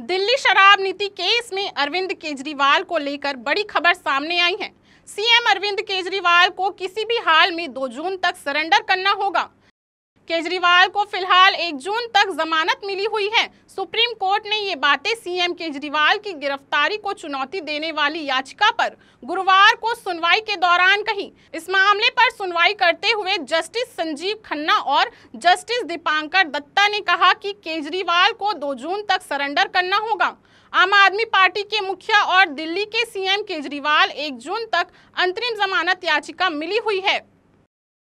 दिल्ली शराब नीति केस में अरविंद केजरीवाल को लेकर बड़ी खबर सामने आई है सीएम अरविंद केजरीवाल को किसी भी हाल में 2 जून तक सरेंडर करना होगा केजरीवाल को फिलहाल 1 जून तक जमानत मिली हुई है सुप्रीम कोर्ट ने ये बातें सीएम केजरीवाल की गिरफ्तारी को चुनौती देने वाली याचिका पर गुरुवार को सुनवाई के दौरान कही इस मामले पर सुनवाई करते हुए जस्टिस संजीव खन्ना और जस्टिस दीपांकर दत्ता ने कहा कि केजरीवाल को 2 जून तक सरेंडर करना होगा आम आदमी पार्टी के मुखिया और दिल्ली के सीएम केजरीवाल एक जून तक अंतरिम जमानत याचिका मिली हुई है